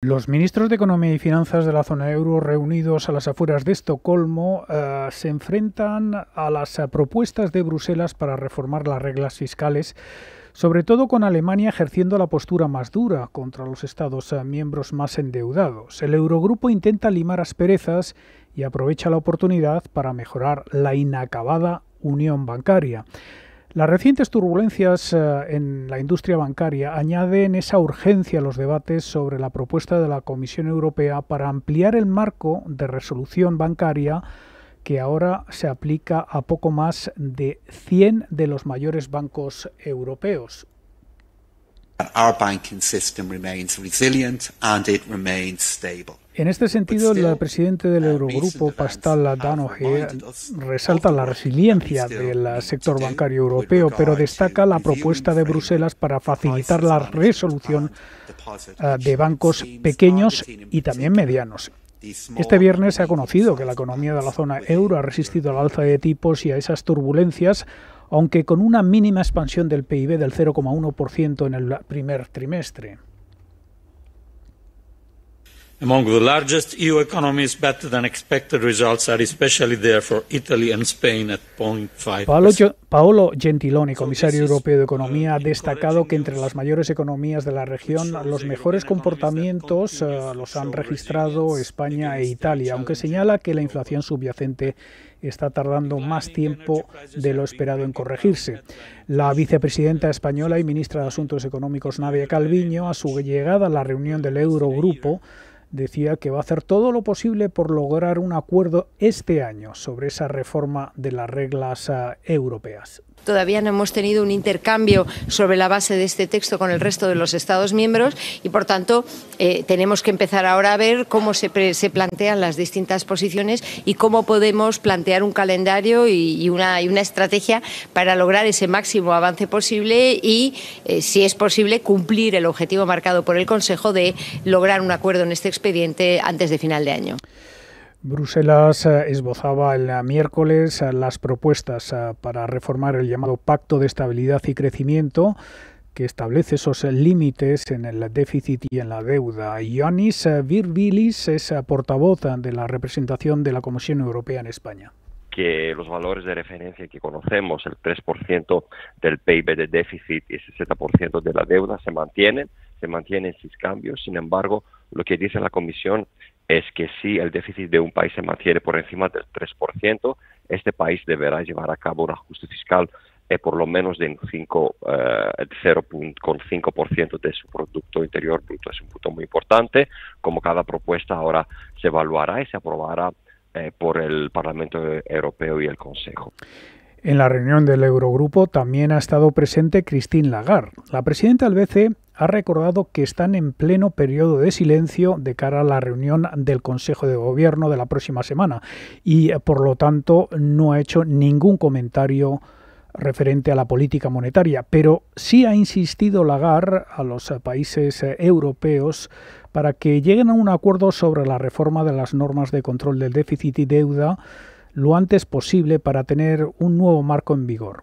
Los ministros de Economía y Finanzas de la zona euro reunidos a las afueras de Estocolmo eh, se enfrentan a las eh, propuestas de Bruselas para reformar las reglas fiscales, sobre todo con Alemania ejerciendo la postura más dura contra los Estados eh, miembros más endeudados. El Eurogrupo intenta limar asperezas y aprovecha la oportunidad para mejorar la inacabada unión bancaria. Las recientes turbulencias eh, en la industria bancaria añaden esa urgencia a los debates sobre la propuesta de la Comisión Europea para ampliar el marco de resolución bancaria que ahora se aplica a poco más de 100 de los mayores bancos europeos. banking system remains resilient and it remains stable. En este sentido, el presidente del uh, Eurogrupo, Pastal Danohe, resalta la resiliencia del sector bancario europeo, pero destaca la propuesta de Bruselas para facilitar la resolución uh, de bancos pequeños y también medianos. Este viernes se ha conocido que la economía de la zona euro ha resistido al alza de tipos y a esas turbulencias, aunque con una mínima expansión del PIB del 0,1% en el primer trimestre. Among the largest e economies, better than expected results for Italy and Spain at 0.5. Paolo Gentiloni, comisario europeo de uh, Economía, ha destacado que entre las mayores economías de la región los mejores comportamientos uh, los han registrado España e Italia, aunque señala que la inflación subyacente está tardando más tiempo de lo esperado en corregirse. La vicepresidenta española y ministra de Asuntos Económicos, Nadia Calviño, a su llegada a la reunión del Eurogrupo, decía que va a hacer todo lo posible por lograr un acuerdo este año sobre esa reforma de las reglas eh, europeas. Todavía no hemos tenido un intercambio sobre la base de este texto con el resto de los Estados miembros y, por tanto, eh, tenemos que empezar ahora a ver cómo se, plantean las distintas posiciones y cómo podemos plantear un calendario y, una, estrategia para lograr ese máximo avance posible y, eh, si es posible, cumplir el objetivo marcado por el Consejo de lograr un acuerdo en este expediente antes de final de año. Bruselas eh, esbozaba el miércoles eh, las propuestas eh, para reformar el llamado Pacto de Estabilidad y Crecimiento que establece esos límites en el déficit y en la deuda. Ioannis Virvilis es portavoz de la representación de la Comisión Europea en España que los valores de referencia que conocemos, el 3% del PIB de déficit y el 60% de la deuda, se mantienen se mantienen sus cambios. Sin embargo, lo que dice la Comisión es que si el déficit de un país se mantiene por encima del 3%, este país deberá llevar a cabo un ajuste fiscal eh, por lo menos de 0,5% eh, de su Producto Interior Bruto. Es un punto muy importante. Como cada propuesta ahora se evaluará y se aprobará eh, por el Parlamento Europeo y el Consejo. En la reunión del Eurogrupo también ha estado presente Christine Lagarde. La presidenta del BCE ha recordado que están en pleno periodo de silencio de cara a la reunión del Consejo de Gobierno de la próxima semana y eh, por lo tanto no ha hecho ningún comentario referente a la política monetaria, pero sí ha insistido Lagarde a los países eh, europeos para que lleguen a un acuerdo sobre la reforma de las normas de control del déficit y deuda lo antes posible para tener un nuevo marco en vigor.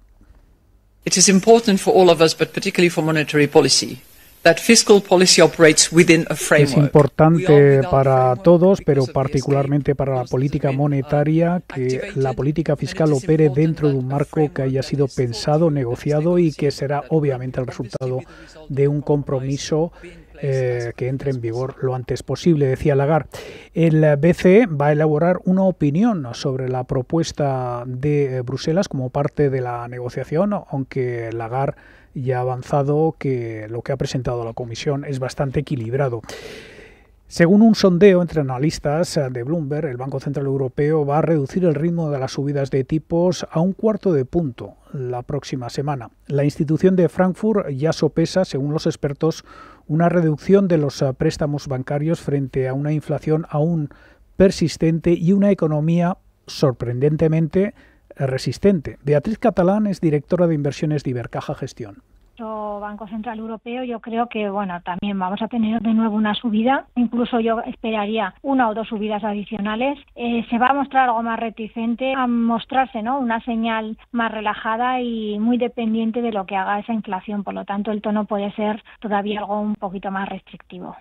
es importante para todos, pero particularmente para la política monetaria, que la política fiscal opere dentro de un marco que haya sido pensado, negociado y que será obviamente el resultado de un compromiso eh, que entre en vigor lo antes posible, decía Lagar. El eh, BCE va a elaborar una opinión sobre la propuesta de eh, Bruselas como parte de la negociación, aunque Lagar ya ha avanzado que lo que ha presentado la Comisión es bastante equilibrado. Según un sondeo entre analistas eh, de Bloomberg, el Banco Central Europeo va a reducir el ritmo de las subidas de tipos a un cuarto de punto la próxima semana. La institución de Frankfurt ya sopesa, según los expertos, una reducción de los eh, préstamos bancarios frente a una inflación aún persistente y una economía sorprendentemente eh, resistente. Beatriz Catalán es directora de inversiones de Ibercaja Gestión nuestro Banco Central Europeo, yo creo que bueno, también vamos a tener de nuevo una subida, incluso yo esperaría una o dos subidas adicionales. Eh, se va a mostrar algo más reticente a mostrarse, ¿no? Una señal más relajada y muy dependiente de lo que haga esa inflación, por lo tanto el tono puede ser todavía algo un poquito más restrictivo.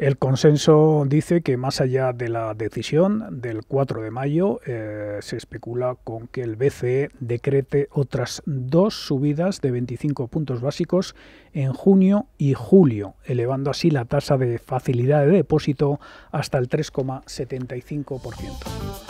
El consenso dice que más allá de la decisión del 4 de mayo, eh, se especula con que el BCE decrete otras dos subidas de 25 puntos básicos en junio y julio, elevando así la tasa de facilidad de depósito hasta el 3,75%.